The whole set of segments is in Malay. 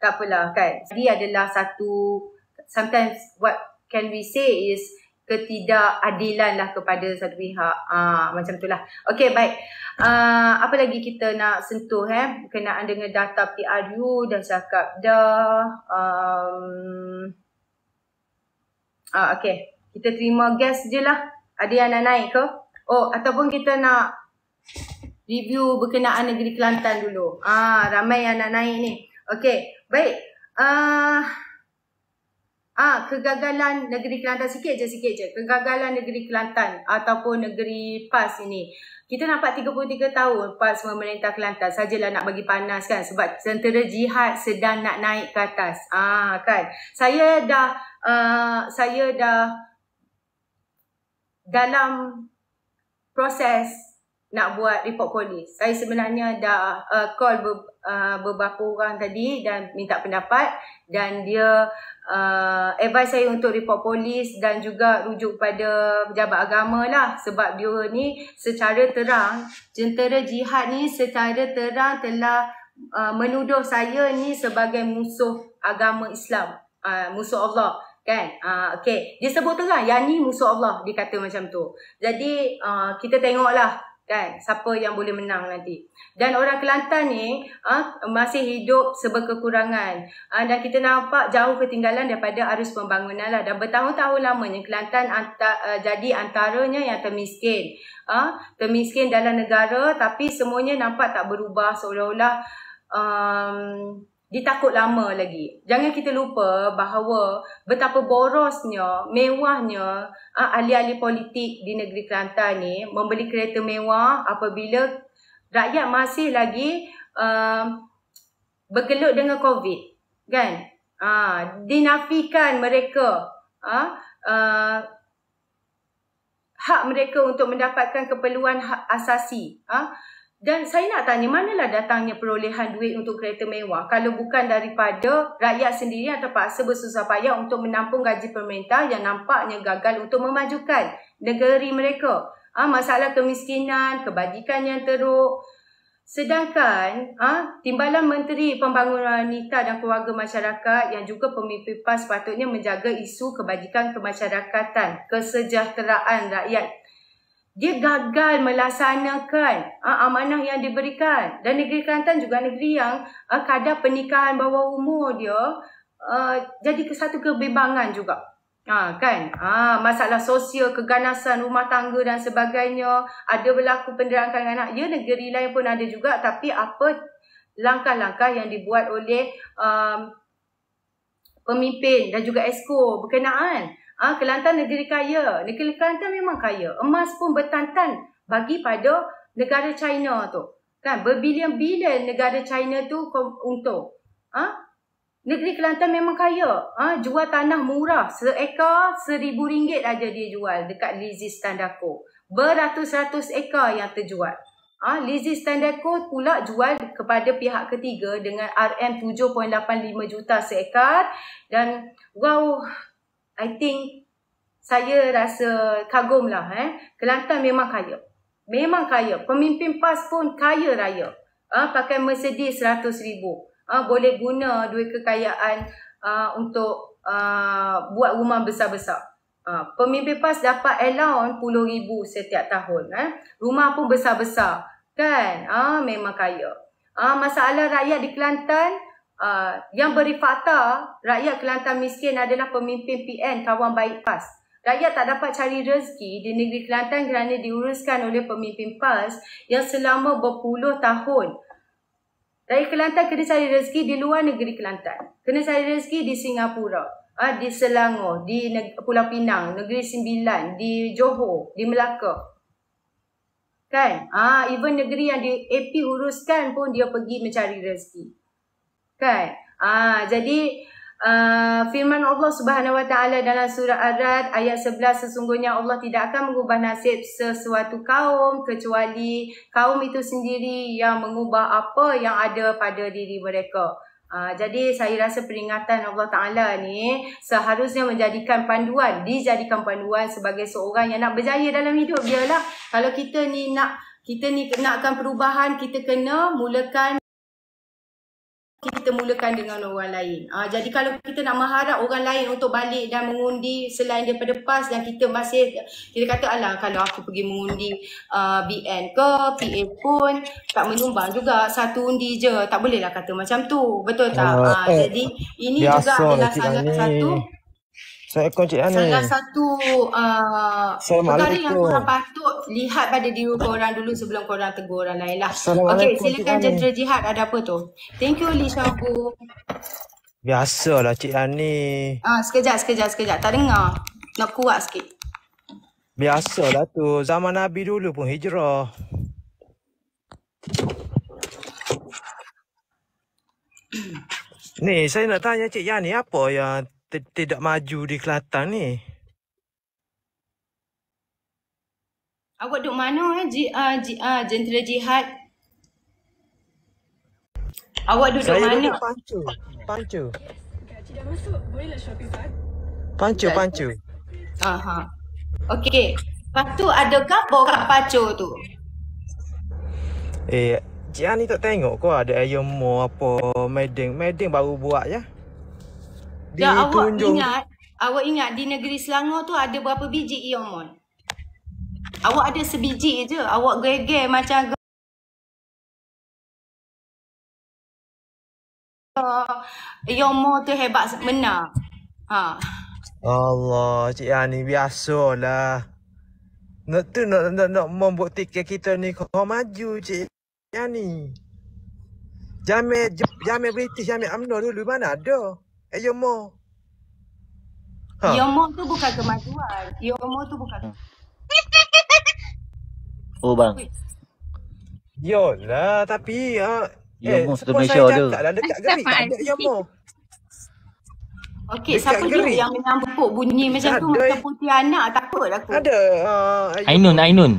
tak apalah kan. Jadi adalah satu sometimes what can we say is ketidakadilan lah kepada satu pihak. Uh, macam lah. Okay baik. Uh, apa lagi kita nak sentuh eh. Kenaan dengan data PRU dah cakap dah. Um, uh, ah, okay. Kita terima guest je lah. Ada yang nak naik ke? Oh ataupun kita nak review berkenaan negeri Kelantan dulu. Ah ramai yang nak naik ni. Okay. Baik. Uh, ah kegagalan negeri Kelantan sikit je sikit je. Kegagalan negeri Kelantan ataupun negeri PAS ini. Kita nampak 33 tahun PAS memerintah Kelantan sajalah nak bagi panas kan sebab sentera jihad sedang nak naik ke atas. Ah kan. Saya dah uh, saya dah dalam proses nak buat report polis. Saya sebenarnya dah uh, call ber, uh, beberapa orang tadi dan minta pendapat dan dia uh, advise saya untuk report polis dan juga rujuk pada pejabat agama lah sebab dia ni secara terang, jentera jihad ni secara terang telah uh, menuduh saya ni sebagai musuh agama Islam, uh, musuh Allah kan uh, okey dia sebut terang yang ni musuh Allah dia kata macam tu jadi uh, kita tengoklah kan siapa yang boleh menang nanti dan orang Kelantan ni ha, masih hidup sebab kekurangan ha, dan kita nampak jauh ketinggalan daripada arus pembangunan lah dan bertahun-tahun lamanya Kelantan anta, uh, jadi antaranya yang termiskin ha, termiskin dalam negara tapi semuanya nampak tak berubah seolah-olah um, dia takut lama lagi. Jangan kita lupa bahawa betapa borosnya, mewahnya ah, ahli-ahli politik di negeri Kelantan ni membeli kereta mewah apabila rakyat masih lagi uh, bergelut dengan COVID. Kan? Uh, dinafikan mereka uh, uh, hak mereka untuk mendapatkan keperluan hak asasi. Uh, dan saya nak tanya, manalah datangnya perolehan duit untuk kereta mewah kalau bukan daripada rakyat sendiri yang terpaksa bersusah payah untuk menampung gaji pemerintah yang nampaknya gagal untuk memajukan negeri mereka. Ha, masalah kemiskinan, kebajikan yang teruk. Sedangkan ha, timbalan Menteri Pembangunan Wanita dan Keluarga Masyarakat yang juga pemimpin PAS sepatutnya menjaga isu kebajikan kemasyarakatan, kesejahteraan rakyat dia gagal melaksanakan uh, amanah yang diberikan dan negeri Kelantan juga negeri yang uh, kadar pernikahan bawah umur dia uh, jadi satu kebimbangan juga uh, kan uh, masalah sosial keganasan rumah tangga dan sebagainya ada berlaku penderangan anak ya negeri lain pun ada juga tapi apa langkah-langkah yang dibuat oleh um, pemimpin dan juga esko berkenaan Ha, Kelantan negeri kaya. Negeri Kelantan memang kaya. Emas pun bertantan bagi pada negara China tu. Kan berbilion-bilion negara China tu untung. Ha? Negeri Kelantan memang kaya. Ha? Jual tanah murah. Seekar seribu ringgit aja dia jual dekat Lizzy Standako. Beratus-ratus ekar yang terjual. Ha? Lizzy Standako pula jual kepada pihak ketiga dengan RM7.85 juta seekar. Dan wow, I think saya rasa kagum lah eh. Kelantan memang kaya. Memang kaya. Pemimpin PAS pun kaya raya. ha, pakai Mercedes 100,000. Ah ha, boleh guna duit kekayaan uh, untuk uh, buat rumah besar-besar. Ha, pemimpin PAS dapat allowance puluh ribu setiap tahun. Eh. Rumah pun besar-besar. Kan? ha, memang kaya. ha, masalah rakyat di Kelantan, Uh, yang beri fakta rakyat Kelantan miskin adalah pemimpin PN kawan baik PAS. Rakyat tak dapat cari rezeki di negeri Kelantan kerana diuruskan oleh pemimpin PAS yang selama berpuluh tahun. Rakyat Kelantan kena cari rezeki di luar negeri Kelantan. Kena cari rezeki di Singapura, uh, di Selangor, di Pulau Pinang, Negeri Sembilan, di Johor, di Melaka. Kan? Ah, uh, even negeri yang di AP uruskan pun dia pergi mencari rezeki. Kan? Ah, jadi uh, firman Allah Subhanahu Wa Taala dalam surah Ar-Rad ayat 11 sesungguhnya Allah tidak akan mengubah nasib sesuatu kaum kecuali kaum itu sendiri yang mengubah apa yang ada pada diri mereka. Uh, jadi saya rasa peringatan Allah Ta'ala ni seharusnya menjadikan panduan, dijadikan panduan sebagai seorang yang nak berjaya dalam hidup dia lah. Kalau kita ni nak, kita ni nakkan perubahan, kita kena mulakan kita mulakan dengan orang lain. Uh, jadi kalau kita nak mengharap orang lain untuk balik dan mengundi selain daripada PAS dan kita masih kita kata alah kalau aku pergi mengundi uh, ah, BN ke PA pun tak menumbang juga satu undi je. Tak bolehlah kata macam tu. Betul tak? Uh, uh, eh, jadi ini juga adalah lah salah satu Assalamualaikum Cik Ana. Salah satu uh, perkara yang korang patut lihat pada diri korang dulu sebelum korang tegur orang lain lah. Assalamualaikum okay, silakan Jendera Jihad ada apa tu? Thank you Li Shabu. Biasalah Cik Ani. Ah, uh, sekejap, sekejap, sekejap. Tak dengar. Nak kuat sikit. Biasalah tu. Zaman Nabi dulu pun hijrah. Ni saya nak tanya Cik Yani apa yang tidak maju di Kelantan ni. Awak duduk mana eh? A uh, A uh, jentera jihad? Awak duduk Saya mana? Pancu. Pancu. Tidak masuk. Bolehlah shopping kan? Pancu, Jat. pancu. Aha. Okey. Lepas tu adakah borak pancu tu? Eh, Cik Ani tak tengok ko ada ayam mo apa meding. Meding baru buat Ya? di Dan awak ingat Awak ingat di negeri Selangor tu ada berapa biji Iomon? Awak ada sebiji je. Awak geger macam Iomon tu hebat benar. Ha. Allah, Cik Yan biasa lah. Nak tu nak nak nak membuktikan kita ni kau maju Cik Yan ni. Jamil, jamil British, jamil UMNO dulu mana ada? Eh, Yomo mom. Huh. tu bukan kemajuan. Your mom tu bukan. oh, bang. Yolah, tapi... Ha, your eh, mom sudah make sure dekat geri. Tak ada your Okey, siapa geri. dia yang yang pokok bunyi macam tak tu? Ada. Macam putih anak, takut aku. Ada. Uh, Ainun, Ainun.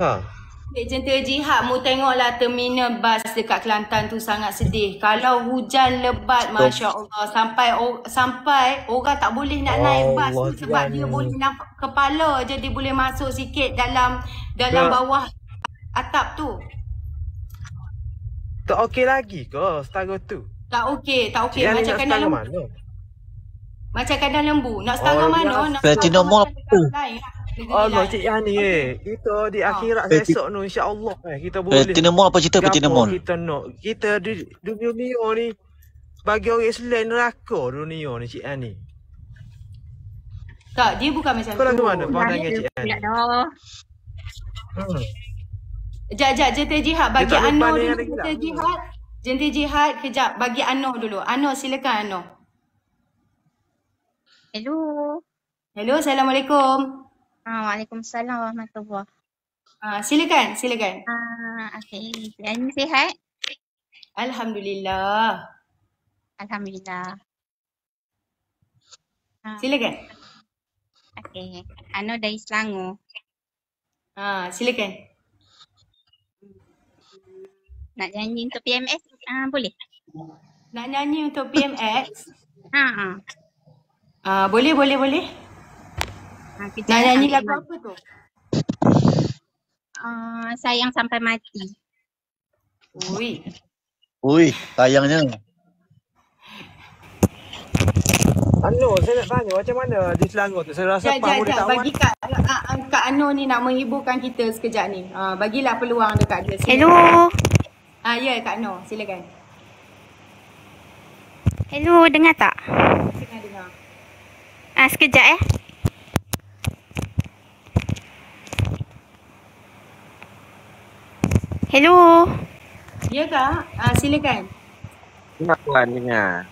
Ha. Ejen Terjihad, mu tengoklah terminal bas dekat Kelantan tu sangat sedih. Kalau hujan lebat, Masya Allah, sampai or, sampai orang tak boleh nak naik bas Allah tu sebab dia boleh nak kepala je dia boleh masuk sikit dalam dalam Kak. Ya. bawah atap tu. Tak okey lagi ke setara tu? Tak okey, tak okey. Macam kena lembu. Macam kadang lembu. Nak oh, setara oh, mana? Nak setara mana? Nak setara mana? Allah oh, Allah cik Yani okay. Kita di ah. akhirat ha. esok ni insya-Allah eh, kita boleh. Tina apa cerita apa Tina Kita nak kita di dunia ni ni bagi orang Islam neraka dunia ni cik Yani. Tak, dia bukan macam Kalau lah tu. Kau mana pandangnya cik Yani? Hmm. Tak ada. Hmm. Jat, jihad bagi Anno dulu. Jentik jihad. Jentik jihad, kejap. Bagi Anno dulu. Anno, silakan Anno. Hello. Hello, Assalamualaikum. Ha, Waalaikumsalam warahmatullahi Ah, silakan, silakan. Ah, okey. dan sihat? Alhamdulillah. Alhamdulillah. Ah. Silakan. Okey. Ano dari Selangor. Ah, silakan. Nak nyanyi untuk PMS? Ah, boleh. Nak nyanyi untuk PMS? ha. Ah, ah, boleh, boleh, boleh. Ah, kita nak nyanyi lagu apa tu? Uh, sayang sampai mati. Ui. Ui, sayangnya. Anu, saya nak tanya macam mana di Selangor tu? Saya rasa jat, jat, jat, bagi kak. Kak Anu ni nak menghiburkan kita sekejap ni. Uh, bagilah peluang dekat dia. Silakan. Hello. Ah uh, ya, yeah, Kak Anu, silakan. Hello, dengar tak? Dengar, dengar. Ah, uh, sekejap eh. Hello. Ya kak, uh, silakan. Dengar puan, dengar.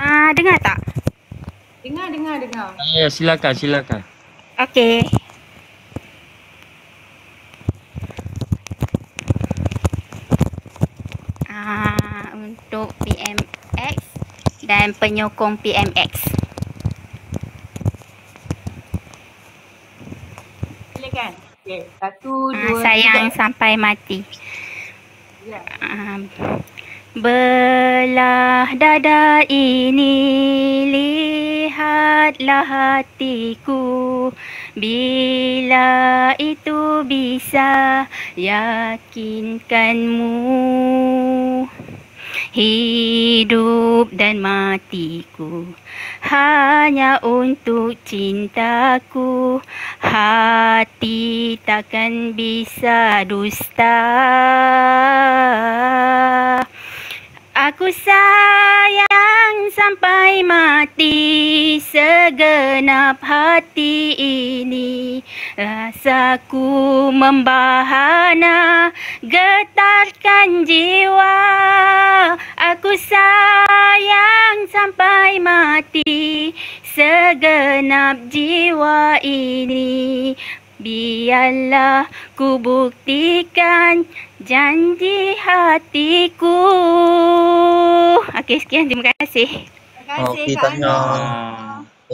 Ah, uh, dengar tak? Dengar, dengar, dengar. Ya, yeah, silakan, silakan. Okey. Ah, uh, untuk PMX dan penyokong PMX. Satu, ah, dua, sayang tiga. sampai mati. Ya. Belah dada ini lihatlah hatiku bila itu bisa yakinkanmu hidup dan matiku hanya untuk cintaku hati takkan bisa dusta Aku sayang sampai mati segenap hati ini rasa ku membahana getarkan jiwa Aku sayang sampai mati segenap jiwa ini Biarlah ku buktikan janji hatiku. Okey, sekian. Terima kasih. Terima kasih, okay, Tanya.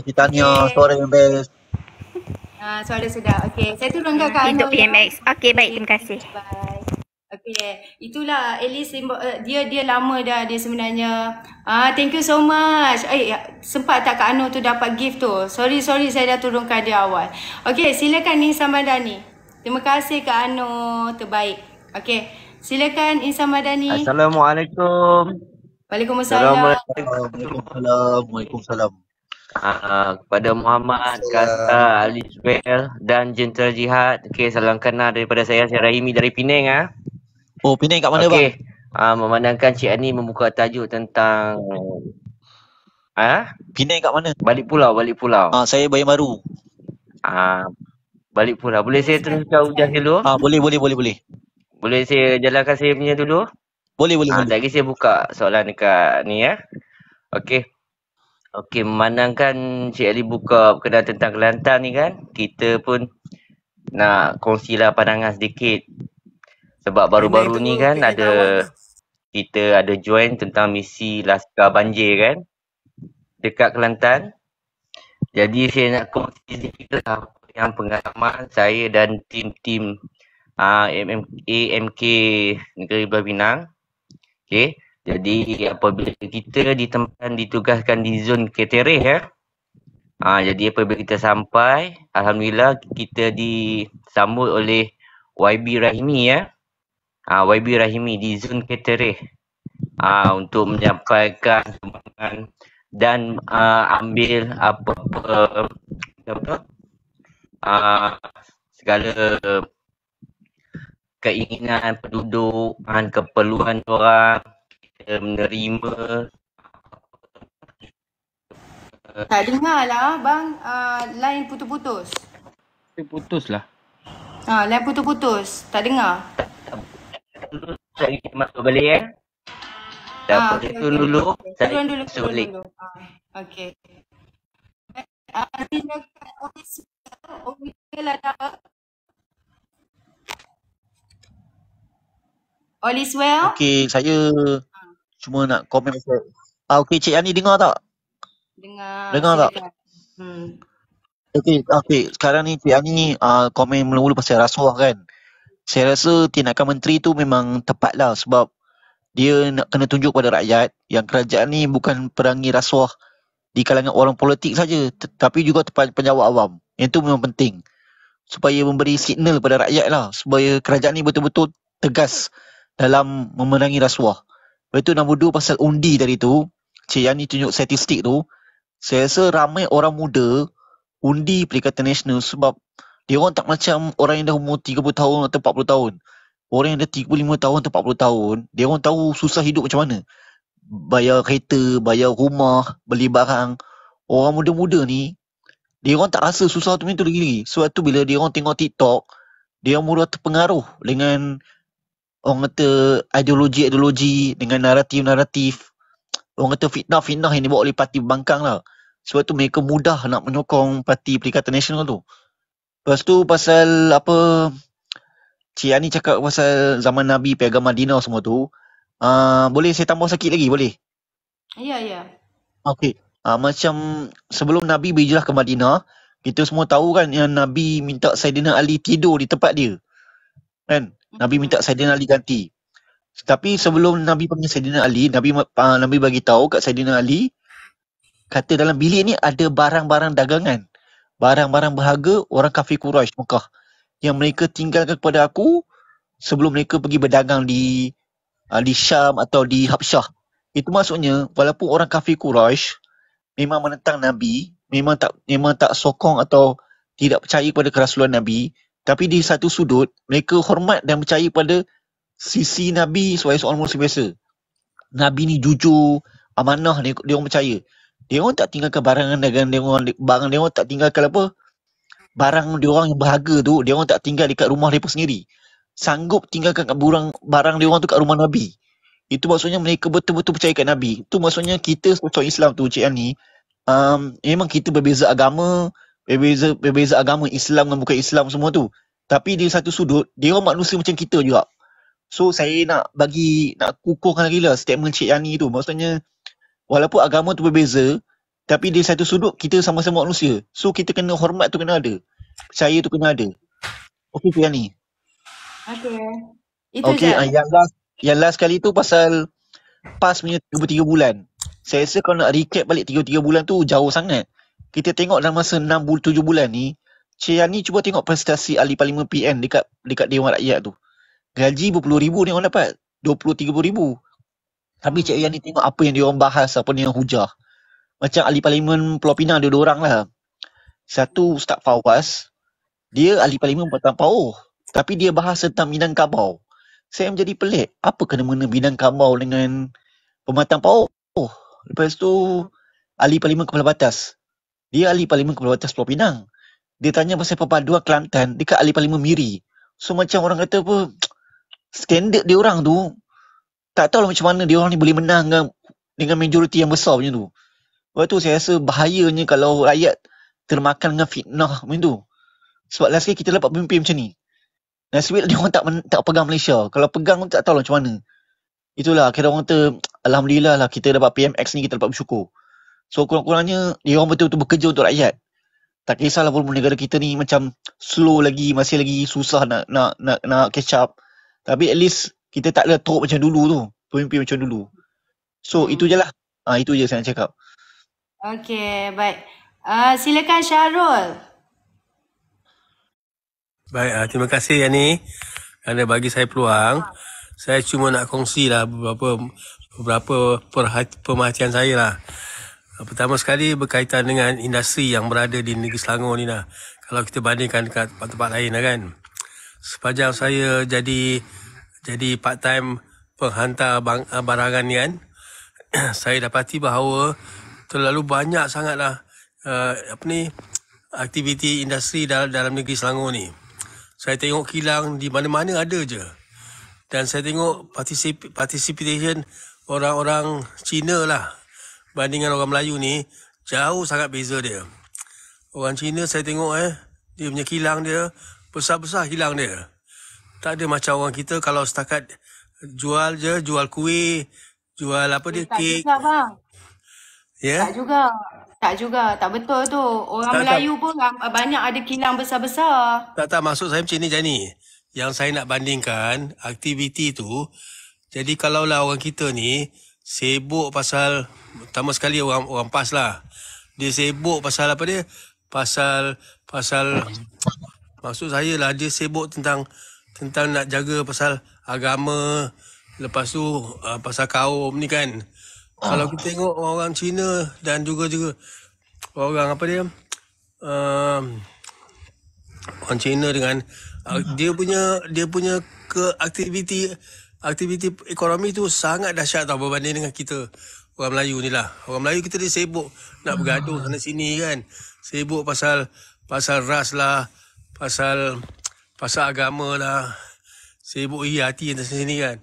Okey, Tanya. Suara yang best. Uh, suara sudah. Okey, saya turunkan Kak Anu. Untuk PMX. Okey, baik. Terima kasih. Bye. Okay, itulah at least uh, dia dia lama dah dia sebenarnya. Ah, thank you so much. Eh, ya, sempat tak Kak Anu tu dapat gift tu? Sorry, sorry saya dah turunkan dia awal. Okay, silakan Insan Madani. Terima kasih Kak Anu, terbaik. Okay, silakan Insan Madani. Assalamualaikum. Waalaikumsalam. Assalamualaikum. Waalaikumsalam. Uh, kepada Muhammad, Kata, Ali Zubair dan Jentera Jihad. Okey, salam kenal daripada saya, saya Rahimi dari Penang. Ah. Oh, Penang kat mana okay. bang? Okey. Uh, ah, memandangkan Cik Ani membuka tajuk tentang Ha? Uh, Penang kat mana? Balik pulau, balik pulau. uh, saya bayar baru. Ah, uh, balik pulau. Boleh saya teruskan ujian dulu? Ah, uh, boleh, boleh, boleh, boleh. Boleh saya jalankan saya punya dulu? Boleh, boleh, uh, boleh. Lagi saya buka soalan dekat ni ya. Eh? Okey. Okey, memandangkan Cik Ali buka kena tentang Kelantan ni kan, kita pun nak kongsilah pandangan sedikit sebab baru-baru ni kan ada kita ada join tentang misi Laskar Banjir kan dekat Kelantan. Jadi saya nak kongsi sedikit lah apa yang pengalaman saya dan tim-tim AMK ah, Negeri Bulan Binang. Okay. Jadi apabila kita ditempatkan ditugaskan di zon Keterih ya. Eh. Ah, ha, jadi apabila kita sampai, Alhamdulillah kita disambut oleh YB Rahimi ya uh, YB Rahimi di Zun Keterih uh, ah, untuk menyampaikan sumbangan dan uh, ambil apa-apa apa, uh, segala keinginan penduduk dan keperluan orang kita menerima tak dengar lah bang uh, line putus-putus putus lah ah, line putus-putus tak dengar tak, tak dulu saya kita masuk balik eh. Dan ah, okay, itu okay, dulu okay. saya turun dulu, masuk balik. Ah, okey. Eh, ah, All is well. Okay, saya ha. cuma nak komen pasal. Ah, okay, Cik Ani dengar tak? Dengar. Dengar tak? Hmm. okey. okay. Sekarang ni Cik Ani uh, komen mula-mula pasal rasuah kan? Hmm saya rasa tindakan menteri tu memang tepat lah sebab dia nak kena tunjuk pada rakyat yang kerajaan ni bukan perangi rasuah di kalangan orang politik saja tetapi juga tempat penjawat awam. Yang tu memang penting supaya memberi signal kepada rakyat lah supaya kerajaan ni betul-betul tegas dalam memerangi rasuah. Lepas tu nombor dua pasal undi dari tu, Cik Yani tunjuk statistik tu, saya rasa ramai orang muda undi peringkat nasional sebab dia orang tak macam orang yang dah umur 30 tahun atau 40 tahun. Orang yang dah 35 tahun atau 40 tahun, dia orang tahu susah hidup macam mana. Bayar kereta, bayar rumah, beli barang. Orang muda-muda ni, dia orang tak rasa susah tu, tu lagi-lagi. Sebab tu bila dia orang tengok TikTok, dia orang mula terpengaruh dengan orang kata ideologi-ideologi, dengan naratif-naratif. Orang kata fitnah-fitnah yang dibawa oleh parti bangkang lah. Sebab tu mereka mudah nak menyokong parti Perikatan Nasional tu. Lepas tu pasal apa Cik Ani cakap pasal zaman Nabi pergi Piagam Madinah semua tu uh, Boleh saya tambah sakit lagi boleh? Ya ya Okay uh, ah, Macam sebelum Nabi berhijrah ke Madinah Kita semua tahu kan yang Nabi minta Saidina Ali tidur di tempat dia Kan? Nabi minta mm-hmm. Saidina Ali ganti Tapi sebelum Nabi panggil Saidina Ali Nabi uh, Nabi bagi tahu kat Saidina Ali Kata dalam bilik ni ada barang-barang dagangan barang-barang berharga orang kafir Quraisy Mekah yang mereka tinggalkan kepada aku sebelum mereka pergi berdagang di uh, di Syam atau di Habsyah. Itu maksudnya walaupun orang kafir Quraisy memang menentang Nabi, memang tak memang tak sokong atau tidak percaya kepada kerasulan Nabi, tapi di satu sudut mereka hormat dan percaya pada sisi Nabi sebagai seorang muslim biasa. Nabi ni jujur, amanah dia orang percaya dia orang tak tinggalkan barang dagangan dia orang barang dia orang tak tinggalkan apa barang dia orang yang berharga tu dia orang tak tinggal dekat rumah dia sendiri sanggup tinggalkan kat burang barang dia orang tu kat rumah nabi itu maksudnya mereka betul-betul percaya kat nabi itu maksudnya kita sebagai Islam tu Cik Ani um, memang kita berbeza agama berbeza berbeza agama Islam dengan bukan Islam semua tu tapi di satu sudut dia orang manusia macam kita juga so saya nak bagi nak kukuhkan lagi lah statement Cik Ani tu maksudnya walaupun agama tu berbeza tapi di satu sudut kita sama-sama manusia so kita kena hormat tu kena ada percaya tu kena ada okey tu yang ni okey Okey okay, ah, yang last yang last kali tu pasal pas punya 33 bulan saya rasa kalau nak recap balik 33 bulan tu jauh sangat kita tengok dalam masa 6 bulan 7 bulan ni Cik ni cuba tengok prestasi ahli parlimen PN dekat dekat Dewan Rakyat tu gaji berpuluh ribu ni orang dapat tiga puluh ribu tapi Cik ni tengok apa yang diorang bahas apa yang hujah. Macam ahli parlimen Pulau Pinang dia dua orang lah. Satu Ustaz Fawaz, dia ahli parlimen Pantang Pauh. Tapi dia bahas tentang kabau Saya menjadi pelik. Apa kena mengenai kabau dengan Pematang Pauh? Oh. Lepas tu, ahli parlimen Kepala Batas. Dia ahli parlimen Kepala Batas Pulau Pinang. Dia tanya pasal perpaduan Kelantan dekat ahli parlimen Miri. So macam orang kata apa, standard dia orang tu tak tahu lah macam mana dia orang ni boleh menang dengan, dengan majoriti yang besar macam tu. Sebab tu saya rasa bahayanya kalau rakyat termakan dengan fitnah macam tu. Sebab last kali kita dapat pemimpin macam ni. Nasib dia orang tak men, tak pegang Malaysia. Kalau pegang tak tahu lah macam mana. Itulah kira orang tu alhamdulillah lah kita dapat PMX ni kita dapat bersyukur. So kurang-kurangnya dia orang betul-betul bekerja untuk rakyat. Tak kisahlah pun negara kita ni macam slow lagi, masih lagi susah nak nak nak, nak catch up. Tapi at least kita tak ada teruk macam dulu tu pemimpin macam dulu so hmm. itu je lah ha, ah, itu je saya nak cakap Okay, baik. Uh, silakan Syarul. Baik, uh, terima kasih Yani kerana bagi saya peluang. Ha. Saya cuma nak kongsi lah beberapa beberapa perhati, pemerhatian saya lah. Pertama sekali berkaitan dengan industri yang berada di negeri Selangor ni lah. Kalau kita bandingkan dekat tempat-tempat lain lah kan. Sepanjang saya jadi jadi part time penghantar bang, ah, barangan ni kan saya dapati bahawa terlalu banyak sangatlah uh, apa ni aktiviti industri dalam, dalam negeri Selangor ni saya tengok kilang di mana-mana ada je dan saya tengok particip, participation orang-orang Cina lah bandingkan orang Melayu ni jauh sangat beza dia orang Cina saya tengok eh dia punya kilang dia besar-besar kilang dia. Tak ada macam orang kita kalau setakat jual je, jual kuih, jual apa dia, eh, tak kek. Tak juga bang. Ya? Yeah? Tak juga. Tak juga. Tak betul tu. Orang tak, Melayu tak. pun banyak ada kilang besar-besar. Tak, tak. Maksud saya macam ni, Jani. Yang saya nak bandingkan aktiviti tu, jadi kalaulah orang kita ni sibuk pasal, pertama sekali orang, orang pas lah. Dia sibuk pasal apa dia? Pasal, pasal, maksud saya lah dia sibuk tentang tentang nak jaga pasal agama lepas tu uh, pasal kaum ni kan uh. kalau kita tengok orang Cina dan juga juga orang apa dia uh, orang Cina dengan uh, uh. dia punya dia punya ke aktiviti aktiviti ekonomi tu sangat dahsyat tau berbanding dengan kita orang Melayu ni lah orang Melayu kita dia sibuk nak bergaduh hmm. sana sini kan sibuk pasal pasal ras lah pasal pasal agama lah. Sibuk iya hati yang sini kan.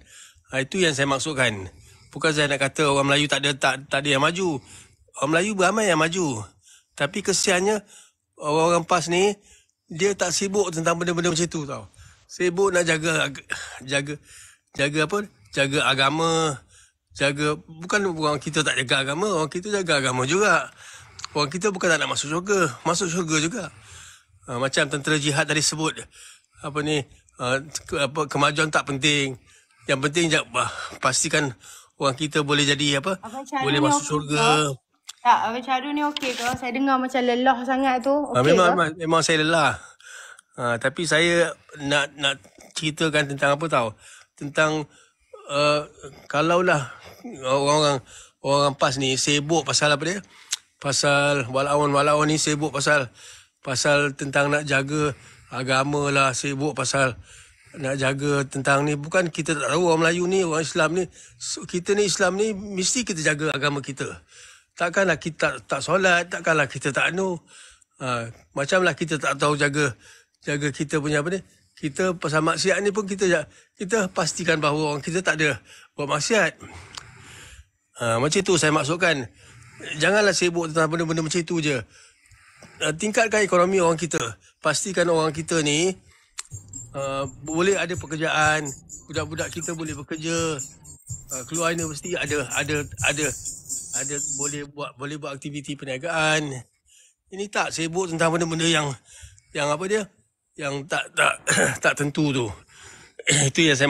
Ha, itu yang saya maksudkan. Bukan saya nak kata orang Melayu tak ada, tak, tak ada yang maju. Orang Melayu beramai yang maju. Tapi kesiannya orang-orang PAS ni dia tak sibuk tentang benda-benda macam itu tau. Sibuk nak jaga jaga jaga apa? Jaga agama. Jaga bukan orang kita tak jaga agama, orang kita jaga agama juga. Orang kita bukan tak nak masuk syurga, masuk syurga juga. Ha, macam tentera jihad tadi sebut apa ni eh, apa kemajuan tak penting yang penting je ah, pastikan orang kita boleh jadi apa Abang boleh masuk syurga tak Abang Charu ni okey ke saya dengar macam lelah sangat tu okay ah, memang, ke? memang memang saya lelah uh, tapi saya nak nak ceritakan tentang apa tahu tentang uh, kalaulah orang-orang orang pas ni sibuk pasal apa dia pasal walawan-walawan ni sibuk pasal pasal tentang nak jaga agama lah sibuk pasal nak jaga tentang ni bukan kita tak tahu orang Melayu ni orang Islam ni so, kita ni Islam ni mesti kita jaga agama kita takkanlah kita tak, tak solat takkanlah kita tak anu ha, macamlah kita tak tahu jaga jaga kita punya apa ni kita pasal maksiat ni pun kita kita pastikan bahawa orang kita tak ada buat maksiat ha, macam tu saya maksudkan janganlah sibuk tentang benda-benda macam itu je uh, tingkatkan ekonomi orang kita. Pastikan orang kita ni uh, boleh ada pekerjaan, budak-budak kita boleh bekerja. Uh, keluar universiti ada ada ada ada boleh buat boleh buat aktiviti perniagaan. Ini tak sibuk tentang benda-benda yang yang apa dia? Yang tak tak tak tentu tu. Itu yang saya